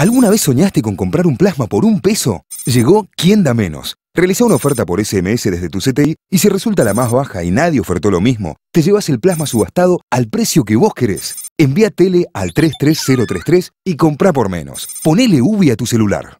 ¿Alguna vez soñaste con comprar un plasma por un peso? Llegó Quien Da Menos. Realiza una oferta por SMS desde tu CTI y si resulta la más baja y nadie ofertó lo mismo, te llevas el plasma subastado al precio que vos querés. Envía tele al 33033 y compra por menos. Ponele UV a tu celular.